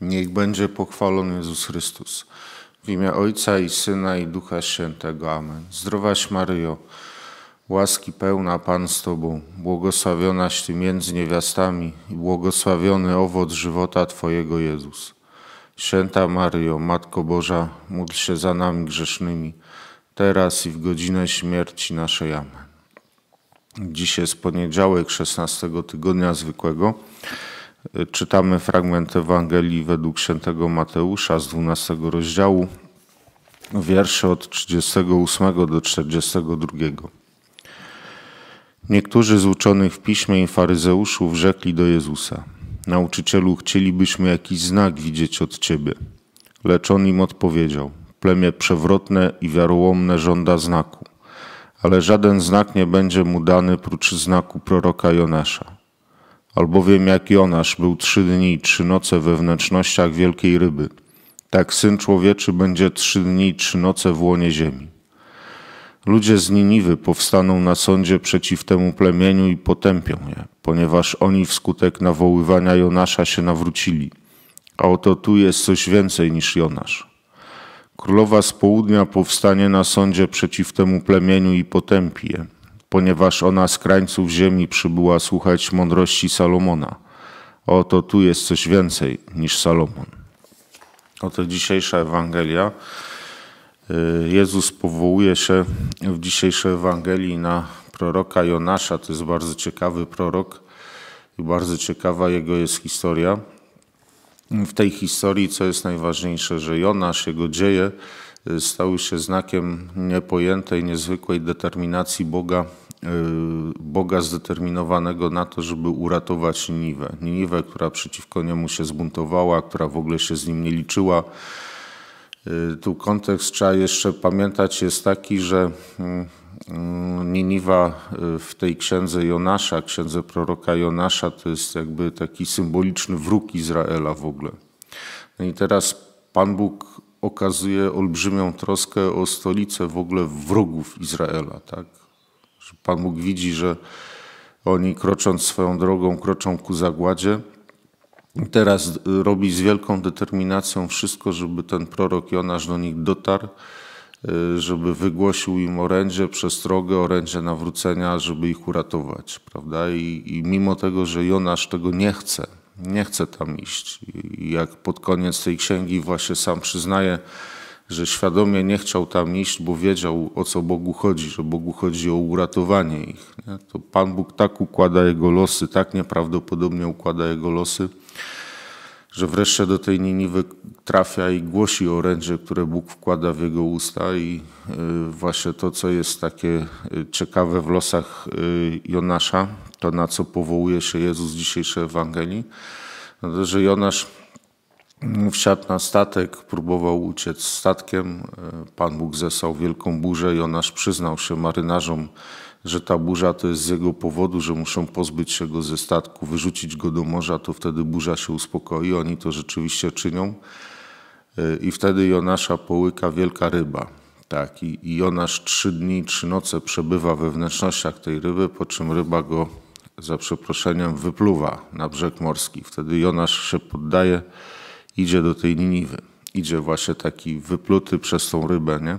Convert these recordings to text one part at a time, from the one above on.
Niech będzie pochwalony Jezus Chrystus. W imię Ojca i Syna i Ducha Świętego. Amen. Zdrowaś Maryjo, łaski pełna Pan z Tobą, błogosławionaś Ty między niewiastami i błogosławiony owoc żywota Twojego Jezus. Święta Maryjo, Matko Boża, módl się za nami grzesznymi, teraz i w godzinę śmierci naszej. Amen. Dziś jest poniedziałek 16 tygodnia zwykłego. Czytamy fragment Ewangelii według świętego Mateusza z 12 rozdziału, wiersze od 38 do 42. Niektórzy z uczonych w piśmie i faryzeuszów rzekli do Jezusa: Nauczycielu, chcielibyśmy jakiś znak widzieć od ciebie. Lecz on im odpowiedział: Plemię przewrotne i wiarołomne żąda znaku, ale żaden znak nie będzie mu dany prócz znaku proroka Jonasza albowiem jak Jonasz był trzy dni i trzy noce we wnętrznościach wielkiej ryby, tak Syn Człowieczy będzie trzy dni i trzy noce w łonie ziemi. Ludzie z Niniwy powstaną na sądzie przeciw temu plemieniu i potępią je, ponieważ oni wskutek nawoływania Jonasza się nawrócili. A oto tu jest coś więcej niż Jonasz. Królowa z południa powstanie na sądzie przeciw temu plemieniu i potępi je, ponieważ ona z krańców ziemi przybyła słuchać mądrości Salomona. Oto tu jest coś więcej niż Salomon. Oto dzisiejsza Ewangelia. Y, Jezus powołuje się w dzisiejszej Ewangelii na proroka Jonasza. To jest bardzo ciekawy prorok i bardzo ciekawa jego jest historia. W tej historii, co jest najważniejsze, że Jonasz, jego dzieje y, stały się znakiem niepojętej, niezwykłej determinacji Boga Y, Boga zdeterminowanego na to, żeby uratować Niniwę. Niniwę, która przeciwko niemu się zbuntowała, która w ogóle się z nim nie liczyła. Y, tu kontekst trzeba jeszcze pamiętać jest taki, że mm, Niniwa y, w tej księdze Jonasza, księdze proroka Jonasza, to jest jakby taki symboliczny wróg Izraela w ogóle. No I teraz Pan Bóg okazuje olbrzymią troskę o stolicę w ogóle wrogów Izraela, tak? Pan Bóg widzi, że oni krocząc swoją drogą, kroczą ku zagładzie. Teraz robi z wielką determinacją wszystko, żeby ten prorok Jonasz do nich dotarł, y, żeby wygłosił im orędzie, przestrogę, orędzie nawrócenia, żeby ich uratować. Prawda? I, I, mimo tego, że Jonasz tego nie chce, nie chce tam iść. I jak pod koniec tej księgi właśnie sam przyznaje, że świadomie nie chciał tam iść, bo wiedział o co Bogu chodzi, że Bogu chodzi o uratowanie ich. Nie? To Pan Bóg tak układa jego losy, tak nieprawdopodobnie układa jego losy, że wreszcie do tej Niniwy trafia i głosi orędzie, które Bóg wkłada w jego usta i y, właśnie to, co jest takie y, ciekawe w losach y, Jonasza, to na co powołuje się Jezus w dzisiejszej Ewangelii, no to, że Jonasz Mm, wsiadł na statek, próbował uciec statkiem. E, Pan Bóg zesał wielką burzę i on aż przyznał się marynarzom, że ta burza to jest z jego powodu, że muszą pozbyć się go ze statku, wyrzucić go do morza, to wtedy burza się uspokoi. Oni to rzeczywiście czynią. E, I wtedy Jonasza połyka wielka ryba. Tak, i, i Jonasz trzy dni, trzy noce przebywa we wnętrznościach tej ryby, po czym ryba go, za przeproszeniem, wypluwa na brzeg morski. Wtedy Jonasz się poddaje idzie do tej Niniwy. Idzie właśnie taki wypluty przez tą rybę, nie?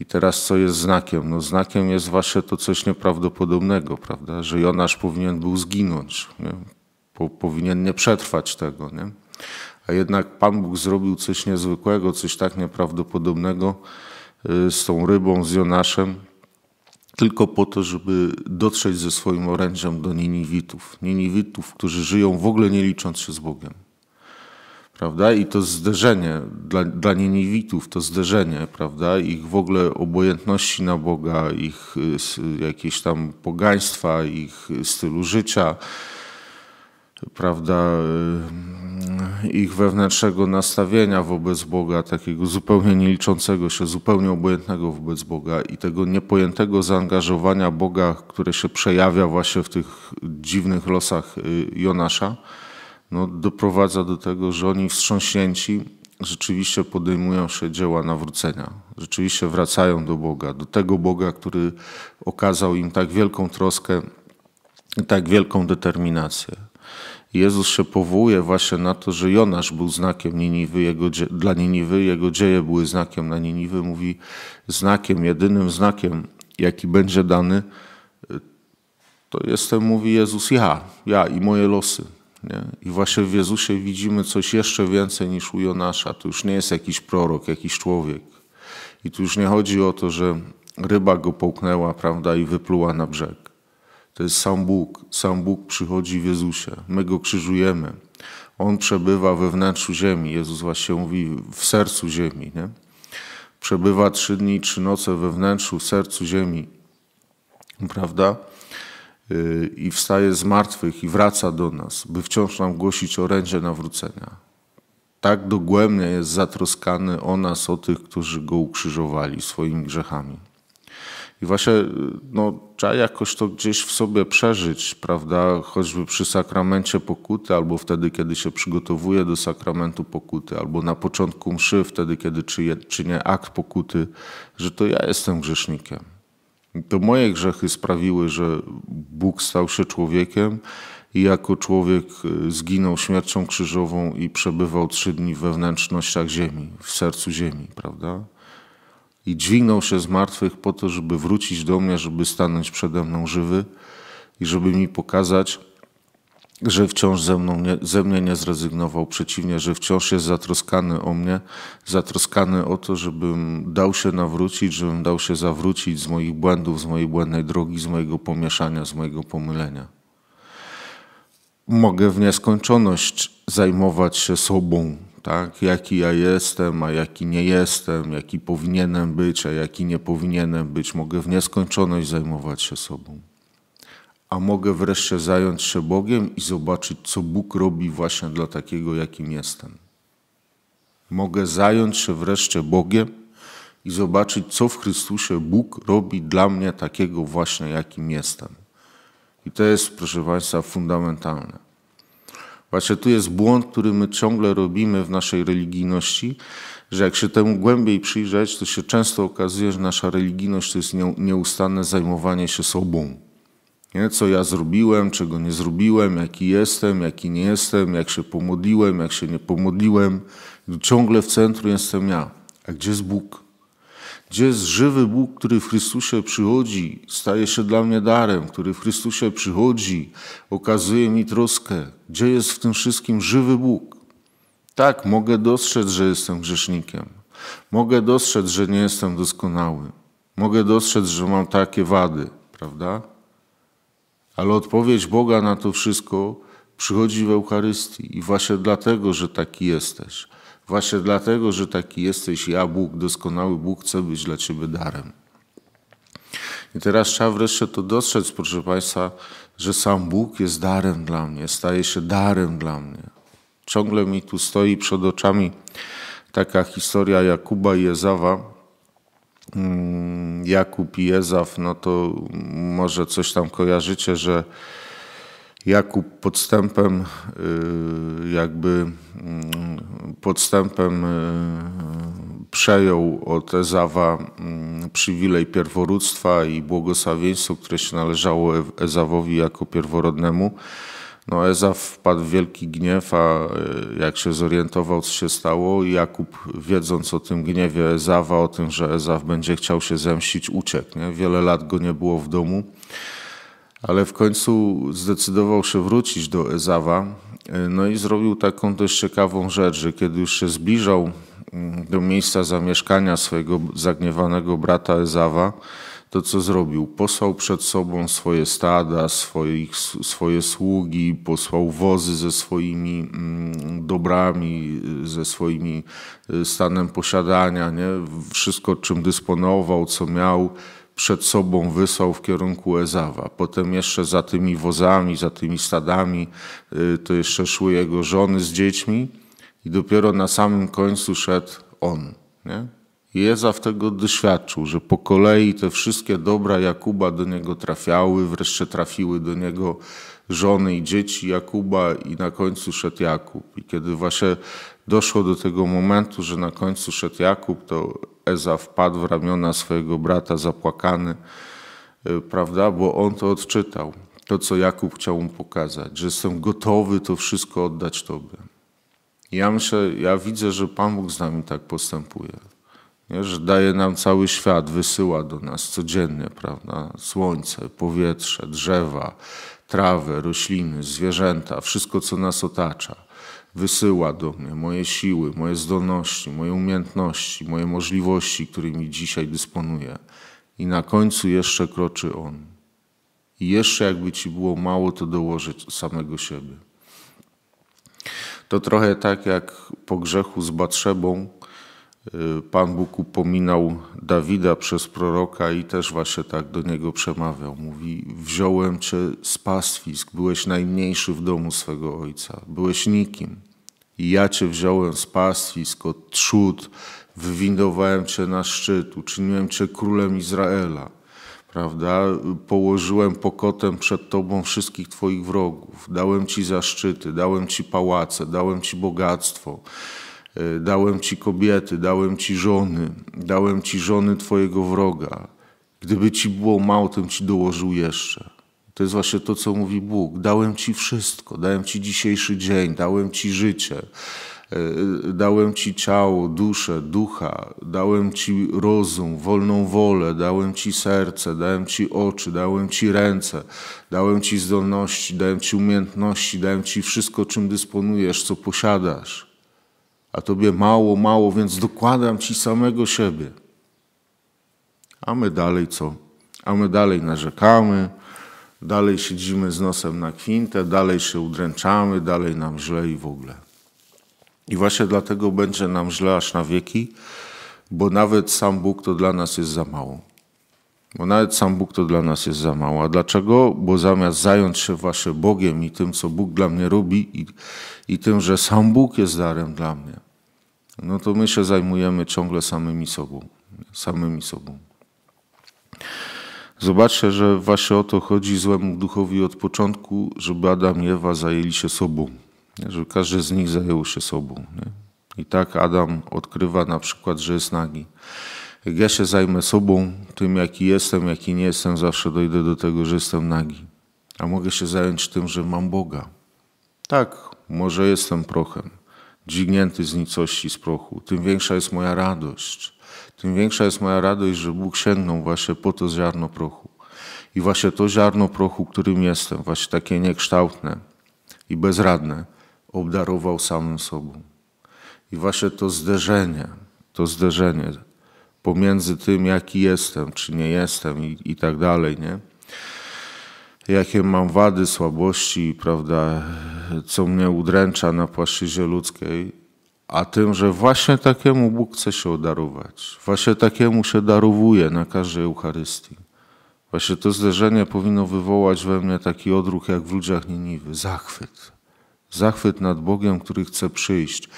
I teraz co jest znakiem? No znakiem jest właśnie to coś nieprawdopodobnego, prawda? Że Jonasz powinien był zginąć, nie? Po, powinien nie przetrwać tego, nie? A jednak Pan Bóg zrobił coś niezwykłego, coś tak nieprawdopodobnego y, z tą rybą, z Jonaszem, tylko po to, żeby dotrzeć ze swoim orężem do Niniwitów. Niniwitów, którzy żyją w ogóle nie licząc się z Bogiem prawda? I to zderzenie dla, dla nieniewitów, to zderzenie, prawda? Ich w ogóle obojętności na Boga, ich jakieś tam pogaństwa, ich stylu życia, prawda? Ich wewnętrznego nastawienia wobec Boga, takiego zupełnie nieliczącego się, zupełnie obojętnego wobec Boga i tego niepojętego zaangażowania Boga, które się przejawia właśnie w tych dziwnych losach y, Jonasza no, doprowadza do tego, że oni wstrząśnięci rzeczywiście podejmują się dzieła nawrócenia, rzeczywiście wracają do Boga, do tego Boga, który okazał im tak wielką troskę i tak wielką determinację. Jezus się powołuje właśnie na to, że Jonasz był znakiem Niniwy, jego, dla Niniwy, jego dzieje były znakiem na Niniwy. Mówi, znakiem, jedynym znakiem, jaki będzie dany, to jestem, mówi Jezus, ja, ja i moje losy. Nie? I właśnie w Jezusie widzimy coś jeszcze więcej niż u Jonasza. To już nie jest jakiś prorok, jakiś człowiek. I tu już nie chodzi o to, że ryba go połknęła, prawda, i wypluła na brzeg. To jest sam Bóg. Sam Bóg przychodzi w Jezusie. My go krzyżujemy. On przebywa we wnętrzu ziemi. Jezus właśnie mówi w sercu ziemi. Nie? Przebywa trzy dni, trzy noce we wnętrzu, w sercu ziemi. Prawda? Y, i wstaje z martwych i wraca do nas, by wciąż nam głosić orędzie nawrócenia. Tak dogłębnie jest zatroskany o nas, o tych, którzy go ukrzyżowali swoimi grzechami. I właśnie y, no, trzeba jakoś to gdzieś w sobie przeżyć, prawda? Choćby przy sakramencie pokuty, albo wtedy, kiedy się przygotowuje do sakramentu pokuty, albo na początku mszy, wtedy, kiedy czynię akt pokuty, że to ja jestem grzesznikiem to moje grzechy sprawiły, że Bóg stał się człowiekiem i jako człowiek y, zginął śmiercią krzyżową i przebywał trzy dni we wnętrznościach ziemi, w sercu ziemi, prawda? I dźwignął się z martwych po to, żeby wrócić do mnie, żeby stanąć przede mną żywy i żeby mi pokazać, że wciąż ze, mną nie, ze mnie nie zrezygnował, przeciwnie, że wciąż jest zatroskany o mnie, zatroskany o to, żebym dał się nawrócić, żebym dał się zawrócić z moich błędów, z mojej błędnej drogi, z mojego pomieszania, z mojego pomylenia. Mogę w nieskończoność zajmować się sobą, tak? jaki ja jestem, a jaki nie jestem, jaki powinienem być, a jaki nie powinienem być. Mogę w nieskończoność zajmować się sobą a mogę wreszcie zająć się Bogiem i zobaczyć, co Bóg robi właśnie dla takiego, jakim jestem. Mogę zająć się wreszcie Bogiem i zobaczyć, co w Chrystusie Bóg robi dla mnie takiego właśnie, jakim jestem. I to jest, proszę Państwa, fundamentalne. Właśnie tu jest błąd, który my ciągle robimy w naszej religijności, że jak się temu głębiej przyjrzeć, to się często okazuje, że nasza religijność to jest nieustanne zajmowanie się sobą nie? Co ja zrobiłem, czego nie zrobiłem, jaki jestem, jaki nie jestem, jak się pomodliłem, jak się nie pomodliłem. Ciągle w centrum jestem ja. A gdzie jest Bóg? Gdzie jest żywy Bóg, który w Chrystusie przychodzi, staje się dla mnie darem, który w Chrystusie przychodzi, okazuje mi troskę? Gdzie jest w tym wszystkim żywy Bóg? Tak, mogę dostrzec, że jestem grzesznikiem. Mogę dostrzec, że nie jestem doskonały. Mogę dostrzec, że mam takie wady, prawda? Ale odpowiedź Boga na to wszystko przychodzi w Eucharystii i właśnie dlatego, że taki jesteś. Właśnie dlatego, że taki jesteś, ja Bóg, doskonały Bóg, chcę być dla Ciebie darem. I teraz trzeba wreszcie to dostrzec, proszę Państwa, że sam Bóg jest darem dla mnie, staje się darem dla mnie. Ciągle mi tu stoi przed oczami taka historia Jakuba i Jezawa. Mm, Jakub i Ezaf, no to może coś tam kojarzycie, że Jakub podstępem y, jakby mm, podstępem y, przejął od Ezawa mm, przywilej pierworództwa i błogosławieństwo, które się należało Ezawowi jako pierworodnemu. No Eza wpadł w wielki gniew, a e, jak się zorientował, co się stało, Jakub, wiedząc o tym gniewie Ezawa, o tym, że Ezaf będzie chciał się zemścić, uciekł. Nie? Wiele lat go nie było w domu, ale w końcu zdecydował się wrócić do Ezawa. E, no i zrobił taką dość ciekawą rzecz, że kiedy już się zbliżał mm, do miejsca zamieszkania swojego zagniewanego brata Ezawa, to co zrobił? Posłał przed sobą swoje stada, swoich, swoje sługi, posłał wozy ze swoimi mm, dobrami, ze swoimi y, stanem posiadania, nie? wszystko czym dysponował, co miał przed sobą wysłał w kierunku Ezawa. Potem jeszcze za tymi wozami, za tymi stadami, y, to jeszcze szły jego żony z dziećmi i dopiero na samym końcu szedł on. Nie? w tego doświadczył, że po kolei te wszystkie dobra Jakuba do niego trafiały, wreszcie trafiły do niego żony i dzieci Jakuba i na końcu szedł Jakub. I kiedy właśnie doszło do tego momentu, że na końcu szedł Jakub, to Eza wpadł w ramiona swojego brata zapłakany, e, prawda, bo on to odczytał. To, co Jakub chciał mu pokazać, że jestem gotowy to wszystko oddać Tobie. ja myślę, ja widzę, że Pan Bóg z nami tak postępuje nie? daje nam cały świat, wysyła do nas codziennie prawda? słońce, powietrze, drzewa, trawy, rośliny, zwierzęta, wszystko co nas otacza. Wysyła do mnie moje siły, moje zdolności, moje umiejętności, moje możliwości, którymi dzisiaj dysponuję. I na końcu jeszcze kroczy On. I jeszcze jakby ci było mało, to dołożyć samego siebie. To trochę tak jak po grzechu z Batrzebą, Pan Bóg upominał Dawida przez proroka i też właśnie tak do niego przemawiał. Mówi: Wziąłem cię z pastwisk, byłeś najmniejszy w domu swego ojca, byłeś nikim. I ja cię wziąłem z pastwisk, od trzód, wywindowałem cię na szczyt, uczyniłem cię królem Izraela. Prawda? Położyłem pokotem przed tobą wszystkich twoich wrogów, dałem ci zaszczyty, dałem ci pałace, dałem ci bogactwo Dałem ci kobiety, dałem ci żony, dałem ci żony twojego wroga. Gdyby ci było mało, tym ci dołożył jeszcze. To jest właśnie to, co mówi Bóg. Dałem ci wszystko, dałem ci dzisiejszy dzień, dałem ci życie, dałem ci ciało, duszę, ducha, dałem ci rozum, wolną wolę, dałem ci serce, dałem ci oczy, dałem ci ręce, dałem ci zdolności, dałem ci umiejętności, dałem ci wszystko, czym dysponujesz, co posiadasz a Tobie mało, mało, więc dokładam Ci samego siebie. A my dalej co? A my dalej narzekamy, dalej siedzimy z nosem na kwintę, dalej się udręczamy, dalej nam źle i w ogóle. I właśnie dlatego będzie nam źle aż na wieki, bo nawet sam Bóg to dla nas jest za mało. Bo nawet sam Bóg to dla nas jest za mało. A dlaczego? Bo zamiast zająć się waszym Bogiem i tym, co Bóg dla mnie robi, i, i tym, że sam Bóg jest darem dla mnie, no to my się zajmujemy ciągle samymi sobą. Samymi sobą. Zobaczcie, że właśnie o to chodzi złemu duchowi od początku, żeby Adam i Ewa zajęli się sobą. Żeby każdy z nich zajął się sobą. Nie? I tak Adam odkrywa na przykład, że jest nagi. Jak ja się zajmę sobą, tym jaki jestem, jaki nie jestem, zawsze dojdę do tego, że jestem nagi. A mogę się zająć tym, że mam Boga. Tak, może jestem prochem, dźwignięty z nicości, z prochu. Tym większa jest moja radość. Tym większa jest moja radość, że Bóg sięgnął właśnie po to ziarno prochu. I właśnie to ziarno prochu, którym jestem, właśnie takie niekształtne i bezradne, obdarował samym sobą. I właśnie to zderzenie, to zderzenie pomiędzy tym, jaki jestem, czy nie jestem i, i tak dalej, nie? Jakie mam wady, słabości, prawda, co mnie udręcza na płaszczyźnie ludzkiej, a tym, że właśnie takiemu Bóg chce się darować, Właśnie takiemu się darowuje na każdej Eucharystii. Właśnie to zderzenie powinno wywołać we mnie taki odruch jak w ludziach Niniwy, zachwyt, Zachwyt nad Bogiem, który chce przyjść,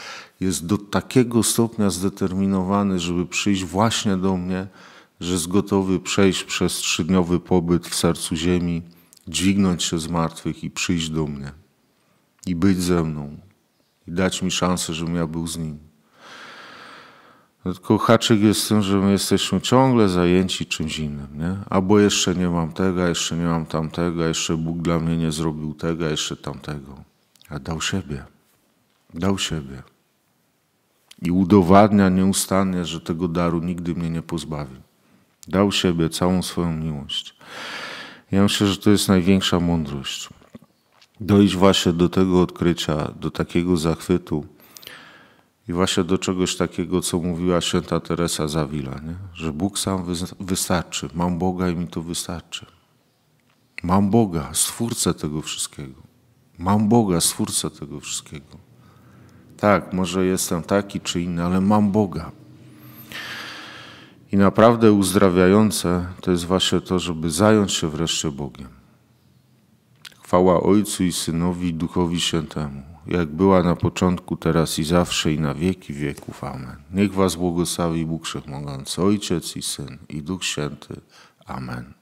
jest do takiego stopnia zdeterminowany, żeby przyjść właśnie do mnie, że jest gotowy przejść przez trzydniowy pobyt w sercu ziemi, dźwignąć się z martwych i przyjść do mnie i być ze mną i dać mi szansę, żebym ja był z nim. Tylko haczyk jest tym, że my jesteśmy ciągle zajęci czymś innym, nie? Albo jeszcze nie mam tego, jeszcze nie mam tamtego, jeszcze Bóg dla mnie nie zrobił tego, jeszcze tamtego a dał siebie. Dał siebie. I udowadnia nieustannie, że tego daru nigdy mnie nie pozbawi. Dał siebie, całą swoją miłość. Ja myślę, że to jest największa mądrość. Dojść właśnie do tego odkrycia, do takiego zachwytu i właśnie do czegoś takiego, co mówiła święta Teresa Zawila, nie? że Bóg sam wystarczy. Mam Boga i mi to wystarczy. Mam Boga, Stwórcę tego wszystkiego. Mam Boga, Stwórcę tego wszystkiego. Tak, może jestem taki czy inny, ale mam Boga. I naprawdę uzdrawiające to jest właśnie to, żeby zająć się wreszcie Bogiem. Chwała Ojcu i Synowi i Duchowi Świętemu, jak była na początku, teraz i zawsze i na wieki wieków. Amen. Niech Was błogosławi Bóg Wszechmogący, Ojciec i Syn i Duch Święty. Amen.